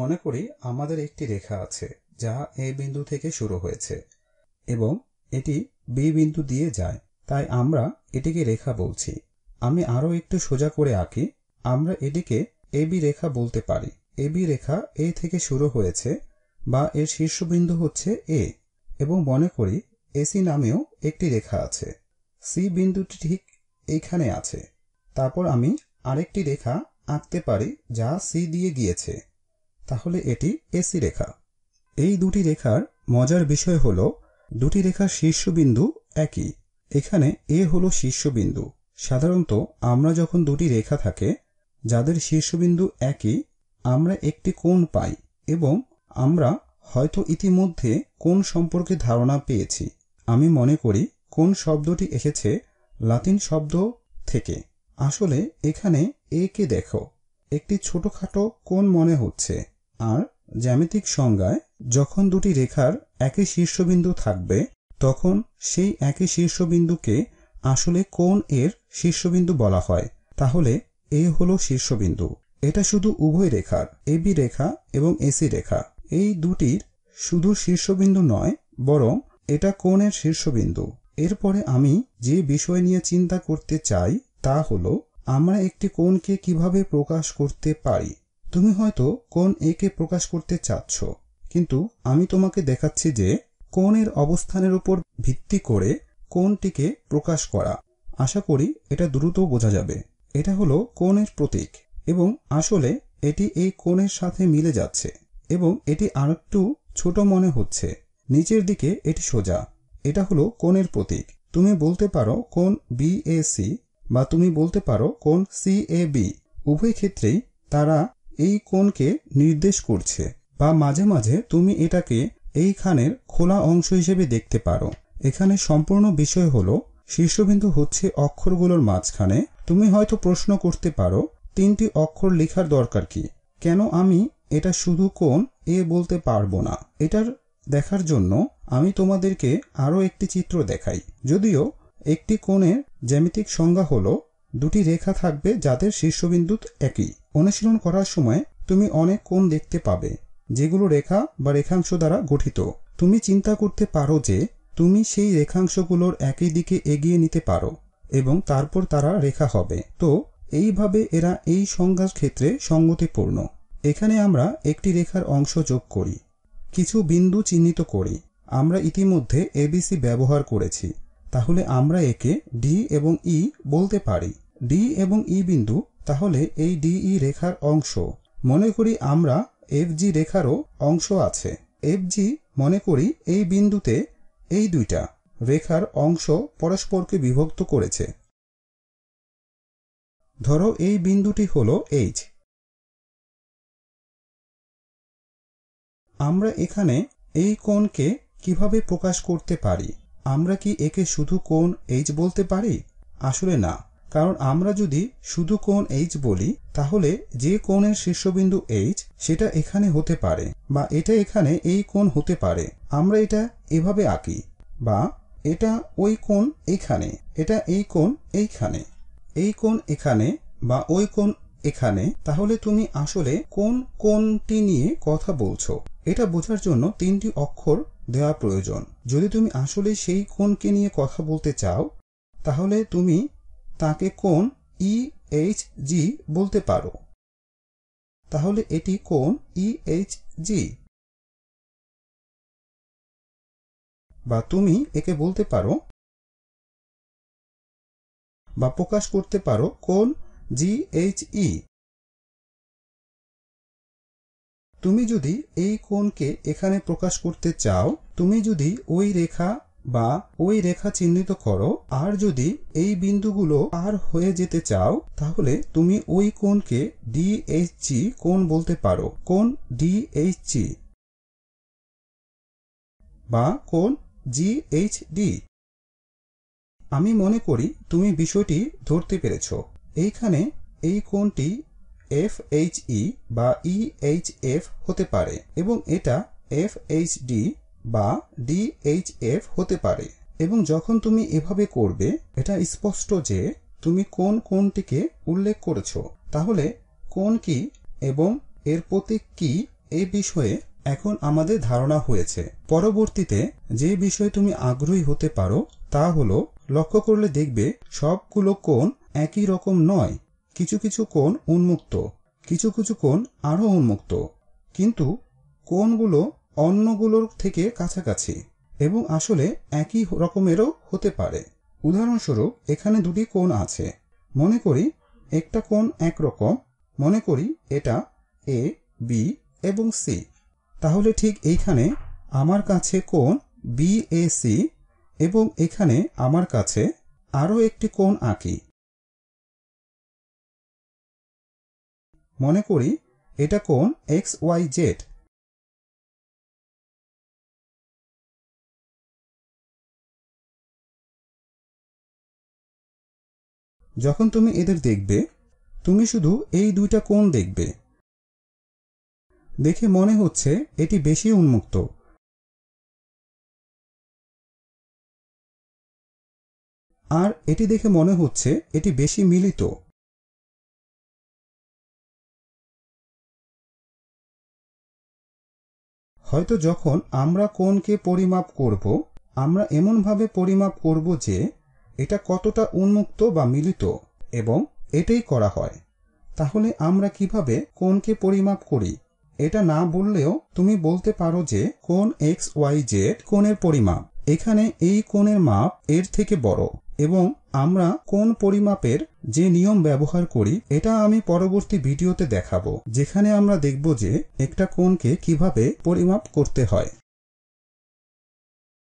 মনে করি আমাদের একটি রেখা আছে যা এ বিন্দু থেকে শুরু হয়েছে এবং এটি বি বিন্দু দিয়ে যায় তাই আমরা এটিকে রেখা বলছি আমি আরও একটু সোজা করে আঁকি আমরা এটিকে এ বি রেখা বলতে পারি এ বি রেখা এ থেকে শুরু হয়েছে বা এর শীর্ষবিন্দু হচ্ছে এ এবং মনে করি এসি নামেও একটি রেখা আছে সি বিন্দুটি ঠিক এইখানে আছে তারপর আমি আরেকটি রেখা আঁকতে পারি যা সি দিয়ে গিয়েছে তাহলে এটি এসি রেখা এই দুটি রেখার মজার বিষয় হল দুটি রেখার শীর্ষবিন্দু একই এখানে এ হল শীর্ষবিন্দু সাধারণত আমরা যখন দুটি রেখা থাকে যাদের শীর্ষবিন্দু একই আমরা একটি কোণ পাই এবং আমরা হয়তো ইতিমধ্যে কোন সম্পর্কে ধারণা পেয়েছি আমি মনে করি কোন শব্দটি এসেছে লাতিন শব্দ থেকে আসলে এখানে এ কে দেখো একটি ছোটখাটো কোণ মনে হচ্ছে আর জ্যামিতিক সংজ্ঞায় যখন দুটি রেখার একই শীর্ষবিন্দু থাকবে তখন সেই একই শীর্ষবিন্দুকে আসলে কোন এর শীর্ষবিন্দু বলা হয় তাহলে এ হলো শীর্ষবিন্দু এটা শুধু উভয় রেখার এবি রেখা এবং এসি রেখা এই দুটির শুধু শীর্ষবিন্দু নয় বরং এটা কোণের শীর্ষবিন্দু এরপরে আমি যে বিষয় নিয়ে চিন্তা করতে চাই তা হলো আমরা একটি কোণকে কিভাবে প্রকাশ করতে পারি তুমি হয়তো কোন এ কে প্রকাশ করতে চাচ্ছ কিন্তু আমি তোমাকে দেখাচ্ছি যে এর অবস্থানের উপর ভিত্তি করে কোনটিকে প্রকাশ করা আশা করি এটা দ্রুত বোঝা যাবে এটা হলো কোণের প্রতীক এবং আসলে এটি এই কোণের সাথে মিলে যাচ্ছে এবং এটি আরেকটু ছোট মনে হচ্ছে নিচের দিকে এটি সোজা এটা হলো কোণের প্রতীক তুমি বলতে পারো কোন বি এ সি বা তুমি বলতে পারো কোন সি এ বি উভয় ক্ষেত্রেই তারা এই কোণকে নির্দেশ করছে বা মাঝে মাঝে তুমি এটাকে এইখানের খোলা অংশ হিসেবে দেখতে পারো এখানে সম্পূর্ণ বিষয় হল শীর্ষবিন্দু হচ্ছে অক্ষরগুলোর মাঝখানে তুমি হয়তো প্রশ্ন করতে পারো তিনটি অক্ষর লেখার দরকার কি কেন আমি এটা শুধু কোন এ বলতে পারবো না এটার দেখার জন্য আমি তোমাদেরকে আরও একটি চিত্র দেখাই যদিও একটি কোণের জ্যামিতিক সংজ্ঞা হল দুটি রেখা থাকবে যাদের শীর্ষবিন্দু একই অনুশীলন করার সময় তুমি অনেক কোণ দেখতে পাবে যেগুলো রেখা বা রেখাংশ দ্বারা গঠিত তুমি চিন্তা করতে পারো যে তুমি সেই রেখাংশগুলোর একই দিকে এগিয়ে নিতে পারো এবং তারপর তারা রেখা হবে তো এইভাবে এরা এই সংজ্ঞার ক্ষেত্রে সঙ্গতিপূর্ণ এখানে আমরা একটি রেখার অংশ যোগ করি কিছু বিন্দু চিহ্নিত করি আমরা ইতিমধ্যে এবিসি ব্যবহার করেছি তাহলে আমরা একে ডি এবং ই e বলতে পারি ডি এবং ই e বিন্দু তাহলে এই ডিই e রেখার অংশ মনে করি আমরা এফ জি রেখারও অংশ আছে এফ জি মনে করি এই বিন্দুতে এই দুইটা রেখার অংশ পরস্পরকে বিভক্ত করেছে ধরো এই বিন্দুটি হল এইচ আমরা এখানে এই কোণকে কিভাবে প্রকাশ করতে পারি আমরা কি একে শুধু কোণ এইচ বলতে পারি আসলে না কারণ আমরা যদি শুধু কোণ এইচ বলি তাহলে যে কোণের শীর্ষবিন্দু এইচ সেটা এখানে হতে পারে বা এটা এখানে এই কোণ হতে পারে আমরা এটা এভাবে আঁকি বা এটা ওই কোণ এখানে এটা এই কোণ এইখানে এই কোণ এখানে বা ওই কোণ এখানে তাহলে তুমি আসলে কোন কোনটি নিয়ে কথা বলছো এটা বোঝার জন্য তিনটি অক্ষর দেওয়া প্রয়োজন যদি তুমি আসলে সেই কোনকে নিয়ে কথা বলতে চাও তাহলে তুমি তাকে কোন এইচ e জি বলতে পারো তাহলে এটি কোন এইচ e জি বা তুমি একে বলতে পারো বা প্রকাশ করতে পারো এইচ জিএইচই e? তুমি যদি এই কোণকে এখানে প্রকাশ করতে চাও তুমি যদি ওই রেখা বা ওই রেখা চিহ্নিত করো আর যদি এই বিন্দুগুলো পার হয়ে যেতে চাও তাহলে তুমি ওই কোণকে ডিএইচজি কোণ বলতে পারো কোণ জি বা কোণ জিএইচডি আমি মনে করি তুমি বিষয়টি ধরতে পেরেছ এইখানে এই কোণটি এফ এইচ ই বা ই এইচ এফ হতে পারে এবং এটা এফ এইচ ডি বা ডিএইচএফ হতে পারে এবং যখন তুমি এভাবে করবে এটা স্পষ্ট যে তুমি কোন কোনটিকে উল্লেখ করেছ তাহলে কোন কি এবং এর প্রতীক কি এই বিষয়ে এখন আমাদের ধারণা হয়েছে পরবর্তীতে যে বিষয়ে তুমি আগ্রহী হতে পারো তা হল লক্ষ্য করলে দেখবে সবগুলো কোণ একই রকম নয় কিছু কিছু কোণ উন্মুক্ত কিছু কিছু কোণ আরও উন্মুক্ত কিন্তু কোনগুলো অন্যগুলোর থেকে কাছাকাছি এবং আসলে একই রকমেরও হতে পারে উদাহরণস্বরূপ এখানে দুটি কোণ আছে মনে করি একটা কোণ একরকম মনে করি এটা এ বি এবং সি তাহলে ঠিক এইখানে আমার কাছে কোণ বি এ সি এবং এখানে আমার কাছে আরও একটি কোণ আঁকি মনে করি এটা কোণ এক্স ওয়াই জেড যখন তুমি এদের দেখবে তুমি শুধু এই দুইটা কোণ দেখবে দেখে মনে হচ্ছে এটি বেশি উন্মুক্ত আর এটি দেখে মনে হচ্ছে এটি বেশি মিলিত হয়তো যখন আমরা কোনকে পরিমাপ করব আমরা এমনভাবে পরিমাপ করব যে এটা কতটা উন্মুক্ত বা মিলিত এবং এটাই করা হয় তাহলে আমরা কিভাবে কোনকে পরিমাপ করি এটা না বললেও তুমি বলতে পারো যে কোন এক্স ওয়াই জেড কোণের পরিমাপ এখানে এই কোণের মাপ এর থেকে বড় এবং আমরা কোন পরিমাপের যে নিয়ম ব্যবহার করি এটা আমি পরবর্তী ভিডিওতে দেখাবো যেখানে আমরা দেখব যে একটা কোণকে কিভাবে পরিমাপ করতে হয়